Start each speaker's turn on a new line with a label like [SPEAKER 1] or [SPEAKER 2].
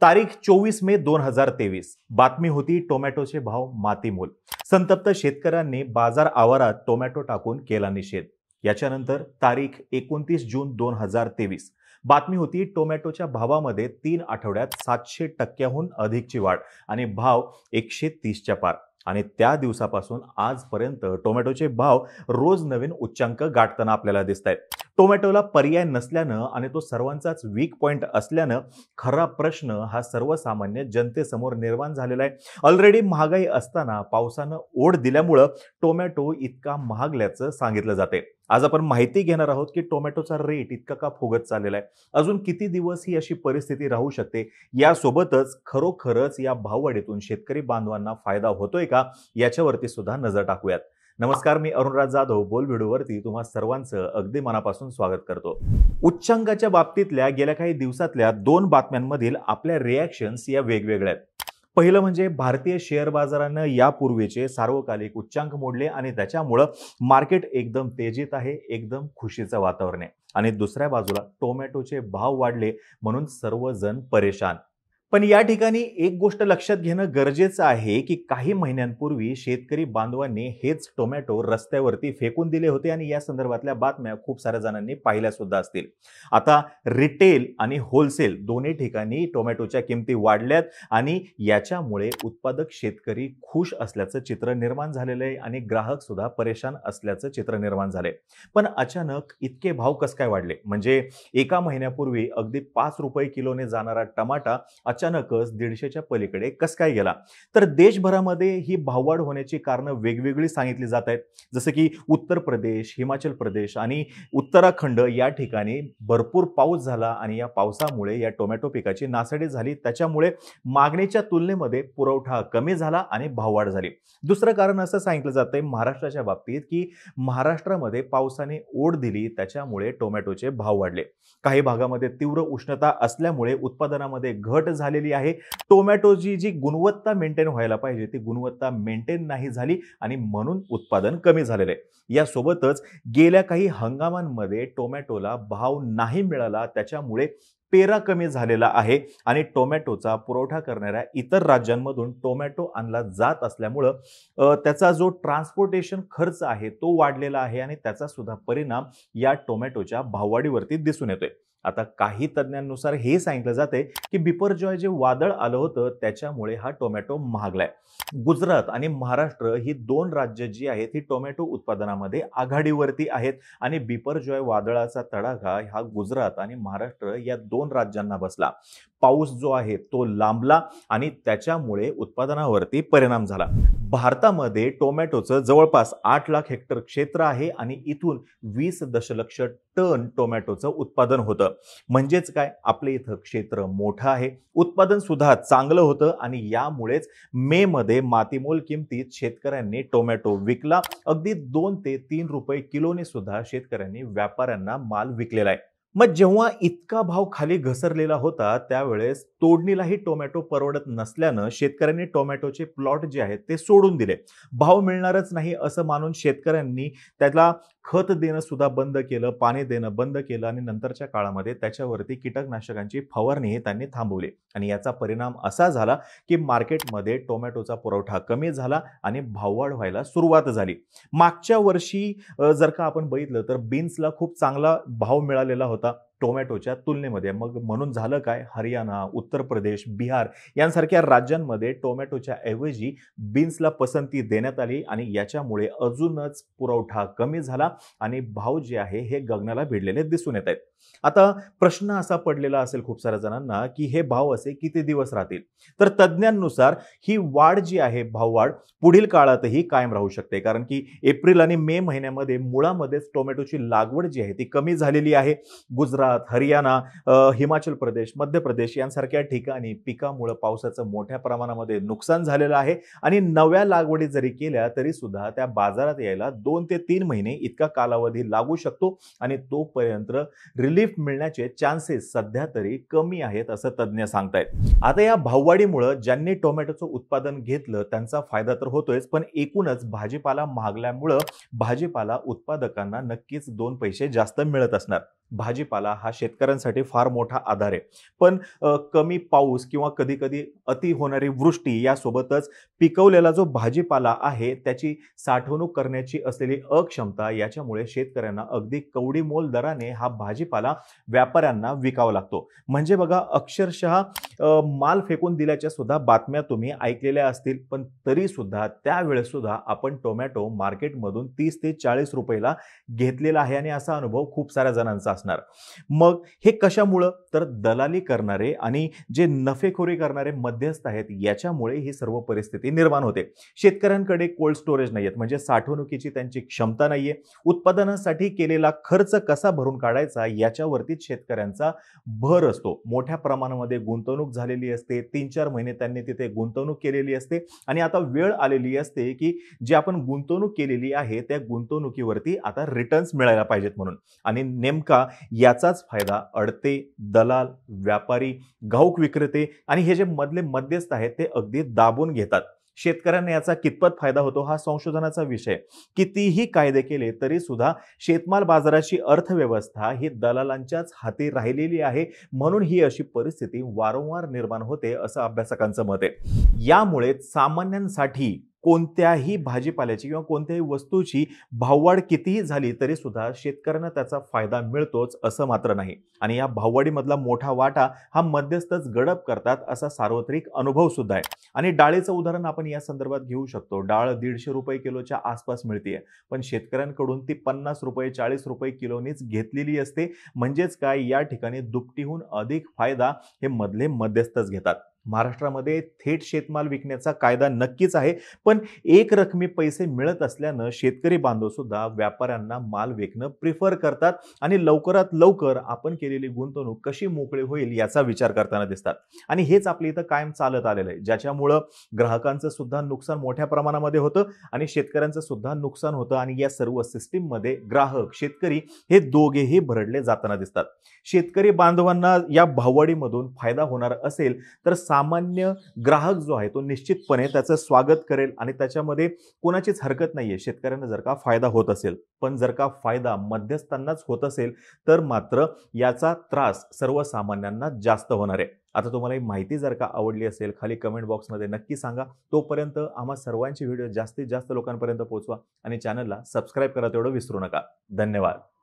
[SPEAKER 1] तारीख चोवीस मे दोन हजार तेवीस बातमी होती टोमॅटोचे भाव मातीमोल संतप्त शेतकऱ्यांनी बाजार आवारात टोमॅटो टाकून केला निषेध याच्यानंतर तारीख एकोणतीस जून दोन हजार तेवीस बातमी होती टोमॅटोच्या भावामध्ये तीन आठवड्यात सातशे टक्क्याहून अधिकची वाढ आणि भाव एकशे तीसच्या पार आणि त्या दिवसापासून आजपर्यंत टोमॅटोचे भाव रोज नवीन उच्चांक गाठताना आपल्याला दिसत आहेत टोमॅटोला पर्याय नसल्यानं आणि तो सर्वांचाच वीक पॉईंट असल्यानं खरा प्रश्न हा सर्वसामान्य जनतेसमोर निर्माण झालेला आहे ऑलरेडी महागाई असताना पावसानं ओढ दिल्यामुळं टोमॅटो इतका महागल्याचं सांगितलं जाते आज आपण माहिती घेणार आहोत की टोमॅटोचा रेट इतका का फुगत चाललेला आहे अजून किती दिवस ही अशी परिस्थिती राहू शकते यासोबतच खरोखरच या भाववाढीतून शेतकरी बांधवांना फायदा होतोय का याच्यावरती सुद्धा नजर टाकूयात नमस्कार मी अरुणराज जाधव व्हिडिओवरती तुम्हा सर्वांचं अगदी मनापासून स्वागत करतो उच्चांकाच्या बाबतीतल्या गेल्या काही दिवसातल्या दोन बातम्यांमधील आपल्या रिॲक्शन्स या वेगवेगळ्या आहेत पहिलं म्हणजे भारतीय शेअर बाजारानं यापूर्वीचे सार्वकालिक उच्चांक मोडले आणि त्याच्यामुळं मार्केट एकदम तेजीत आहे एकदम खुशीचं वातावरण आहे आणि दुसऱ्या बाजूला टोमॅटोचे भाव वाढले म्हणून सर्वजण परेशान पण या ठिकाणी एक गोष्ट लक्षात घेणं गरजेचं आहे की काही महिन्यांपूर्वी शेतकरी बांधवांनी हेच टोमॅटो रस्त्यावरती फेकून दिले होते आणि या संदर्भातल्या बातम्या खूप साऱ्या जणांनी पाहिल्या सुद्धा असतील आता रिटेल आणि होलसेल दोन्ही ठिकाणी टोमॅटोच्या किमती वाढल्यात आणि याच्यामुळे उत्पादक शेतकरी खुश असल्याचं चित्र निर्माण झालेलं आहे आणि ग्राहक सुद्धा परेशान असल्याचं चित्र निर्माण झालंय पण अचानक इतके भाव कस काय वाढले म्हणजे एका महिन्यापूर्वी अगदी पाच रुपये किलोने जाणारा टमाटा अचानकच दीडशेच्या पलीकडे कस काय गेला तर देशभरामध्ये ही भाववाढ होण्याची कारणं वेगवेगळी सांगितली जात आहेत जसं की उत्तर प्रदेश हिमाचल प्रदेश आणि उत्तराखंड या ठिकाणी भरपूर पाऊस झाला आणि या पावसामुळे या टोमॅटो पिकाची नासाडी झाली त्याच्यामुळे मागणीच्या तुलनेमध्ये पुरवठा कमी झाला आणि भाववाढ झाली दुसरं कारण असं सांगितलं आहे महाराष्ट्राच्या बाबतीत की महाराष्ट्रामध्ये पावसाने ओढ दिली त्याच्यामुळे टोमॅटोचे भाव वाढले काही भागामध्ये तीव्र उष्णता असल्यामुळे उत्पादनामध्ये घट झाली झालेली आहे टोमॅटोची जी गुणवत्ता मेंटेन व्हायला पाहिजे ती गुणवत्ता मेंटेन नाही झाली आणि म्हणून उत्पादन कमी झालेलं आहे यासोबतच गेल्या काही हंगामांमध्ये टोमॅटोला भाव नाही मिळाला त्याच्यामुळे पेरा कमी झालेला आहे आणि टोमॅटोचा पुरवठा करणाऱ्या इतर राज्यांमधून टोमॅटो आणला जात असल्यामुळं त्याचा जो ट्रान्सपोर्टेशन खर्च आहे तो वाढलेला आहे आणि त्याचा सुद्धा परिणाम या टोमॅटोच्या भाववाढीवरती दिसून येतोय आता काही तज्ज्ञांनुसार हे सांगितलं जाते की बिपरजॉय जे वादळ आलं होतं त्याच्यामुळे हा टोमॅटो महागलाय गुजरात आणि महाराष्ट्र ही दोन राज्य जी आहेत ही टोमॅटो उत्पादनामध्ये आघाडीवरती आहेत आणि बिपरजॉय वादळाचा तडाखा हा गुजरात आणि महाराष्ट्र या दोन दोन राज्यांना बसला पाऊस जो आहे तो लांबला आणि त्याच्यामुळे उत्पादनावरती परिणाम झाला भारतामध्ये टोमॅटोचं जवळपास आठ लाख हेक्टर क्षेत्र आहे आणि इथून वीस दशलक्ष टन टोमॅटोचं उत्पादन होतं म्हणजेच काय आपले इथं क्षेत्र मोठं आहे उत्पादन सुद्धा चांगलं होतं आणि यामुळेच मे मध्ये मातीमोल किमतीत शेतकऱ्यांनी टोमॅटो विकला अगदी दोन ते तीन रुपये किलोने सुद्धा शेतकऱ्यांनी व्यापाऱ्यांना माल विकलेला आहे मग जेव्हा इतका भाव खाली घसरलेला होता त्यावेळेस तोडणीलाही टोमॅटो परवडत नसल्यानं शेतकऱ्यांनी टोमॅटोचे प्लॉट जे आहेत ते सोडून दिले भाव मिळणारच नाही असं मानून शेतकऱ्यांनी त्याला खत देणं सुद्धा बंद केलं पाणी देणं बंद केलं आणि नंतरच्या काळामध्ये त्याच्यावरती कीटकनाशकांची फवारणीही त्यांनी थांबवली आणि याचा परिणाम असा झाला की मार्केटमध्ये टोमॅटोचा पुरवठा कमी झाला आणि भाववाढ व्हायला सुरुवात झाली मागच्या वर्षी जर का आपण बघितलं तर बीन्सला खूप चांगला भाव मिळालेला होता da टोमॅटोच्या तुलनेमध्ये मग म्हणून झालं काय हरियाणा उत्तर प्रदेश बिहार यांसारख्या राज्यांमध्ये टोमॅटोच्या ऐवजी बीन्सला पसंती देण्यात आली आणि याच्यामुळे अजूनच पुरवठा कमी झाला आणि भाव जे आहे हे गगनाला भिडलेले दिसून येत आहेत आता प्रश्न असा पडलेला असेल खूप साऱ्या जणांना की हे भाव असे किती दिवस राहतील तर तज्ज्ञांनुसार ही वाढ जी आहे भाववाढ पुढील काळातही कायम राहू शकते कारण की एप्रिल आणि मे महिन्यामध्ये मुळामध्येच टोमॅटोची लागवड जी आहे ती कमी झालेली आहे गुजरात गुजरात हरियाणा हिमाचल प्रदेश मध्य प्रदेश यांसारख्या ठिकाणी पिकामुळं पावसाचं मोठ्या प्रमाणामध्ये नुकसान झालेलं आहे आणि नव्या लागवडी जरी केल्या तरी सुद्धा त्या बाजारात यायला दोन ते तीन महिने इतका कालावधी लागू शकतो आणि तोपर्यंत रिलीफ मिळण्याचे चान्सेस सध्या तरी कमी आहेत असं तज्ज्ञ सांगतायत आता या भाववाढीमुळं ज्यांनी टोमॅटोचं उत्पादन घेतलं त्यांचा फायदा तर होतोय पण एकूणच भाजीपाला महागल्यामुळं भाजीपाला उत्पादकांना नक्कीच दोन पैसे जास्त मिळत असणार भाजीपाला हा शेतकऱ्यांसाठी फार मोठा आधार आहे पण कमी पाऊस किंवा कधी कधी अति होणारी वृष्टी यासोबतच पिकवलेला जो भाजीपाला आहे त्याची साठवणूक करण्याची असलेली अक्षमता याच्यामुळे शेतकऱ्यांना अगदी कवडीमोल दराने हा भाजीपाला व्यापाऱ्यांना विकावा लागतो म्हणजे बघा अक्षरशः माल फेकून दिल्याच्या सुद्धा बातम्या तुम्ही ऐकलेल्या असतील पण तरी सुद्धा त्यावेळेस सुद्धा आपण टोमॅटो मार्केटमधून तीस ते चाळीस रुपयाला घेतलेला आहे आणि असा अनुभव खूप साऱ्या जणांचा असणार मग हे कशामुळं तर दलाली करणारे आणि जे नफेखोरी करणारे मध्यस्थ आहेत याच्यामुळे ही सर्व परिस्थिती निर्माण होते शेतकऱ्यांकडे कोल्ड स्टोरेज नाही आहेत म्हणजे साठवणुकीची त्यांची क्षमता नाहीये उत्पादनासाठी केलेला खर्च कसा भरून काढायचा याच्यावरतीच शेतकऱ्यांचा भर असतो मोठ्या प्रमाणामध्ये गुंतवणूक झालेली असते तीन चार महिने त्यांनी तिथे गुंतवणूक केलेली असते आणि आता वेळ आलेली असते की जी आपण गुंतवणूक केलेली आहे त्या गुंतवणुकीवरती आता रिटर्न्स मिळायला पाहिजेत म्हणून आणि नेमका याचाच फायदा अडते दलाल व्यापारी घाऊक विक्रेते आणि हे जे मधले मध्यस्थ आहेत ते अगदी दाबून घेतात शेतकऱ्यांना याचा कितपत फायदा होतो हा संशोधनाचा विषय कितीही कायदे केले तरी सुद्धा शेतमाल बाजाराची अर्थव्यवस्था ही दलालांच्याच हाती राहिलेली आहे म्हणून ही अशी परिस्थिती वारंवार निर्माण होते असं अभ्यासकांचं मत आहे यामुळे सामान्यांसाठी कोणत्याही भाजीपाल्याची किंवा कोणत्याही वस्तूची भाववाढ कितीही झाली तरी सुद्धा शेतकऱ्यांना त्याचा फायदा मिळतोच असं मात्र नाही आणि या भाववाडीमधला मोठा वाटा हा मध्यस्थच गडप करतात असा सार्वत्रिक अनुभव सुद्धा आहे आणि डाळीचं उदाहरण आपण या संदर्भात घेऊ शकतो डाळ दीडशे रुपये किलोच्या आसपास मिळते पण शेतकऱ्यांकडून ती पन्नास रुपये चाळीस रुपये किलोनीच घेतलेली असते म्हणजेच काय या ठिकाणी दुपटीहून अधिक फायदा हे मधले मध्यस्थच घेतात महाराष्ट्रामध्ये थेट शेतमाल विकण्याचा कायदा नक्कीच आहे पण एक रकमी पैसे मिळत असल्यानं शेतकरी बांधव सुद्धा व्यापाऱ्यांना माल विकणं प्रिफर करतात आणि लवकरात लवकर आपण केलेली गुंतवणूक कशी मोकळी होईल याचा विचार करताना दिसतात आणि हेच आपल्या इथं कायम चालत आलेलं आहे ज्याच्यामुळं ग्राहकांचं सुद्धा नुकसान मोठ्या प्रमाणामध्ये होतं आणि शेतकऱ्यांचं सुद्धा नुकसान होतं आणि या सर्व सिस्टीममध्ये ग्राहक शेतकरी हे दोघेही भरडले जाताना दिसतात शेतकरी बांधवांना या भाववाडीमधून फायदा होणार असेल तर सामान्य ग्राहक जो आहे तो निश्चितपणे त्याचं स्वागत करेल आणि त्याच्यामध्ये कोणाचीच हरकत नाही आहे शेतकऱ्यांना जर का फायदा होत असेल पण जर का फायदा मध्यस्थांनाच होत असेल तर मात्र याचा त्रास सर्वसामान्यांना जास्त होणार आहे आता तुम्हाला ही माहिती जर का आवडली असेल खाली कमेंट बॉक्समध्ये नक्की सांगा तोपर्यंत आम्हा सर्वांची व्हिडिओ जास्तीत जास्त लोकांपर्यंत पोहोचवा आणि चॅनलला सबस्क्राईब करा तेवढं विसरू नका धन्यवाद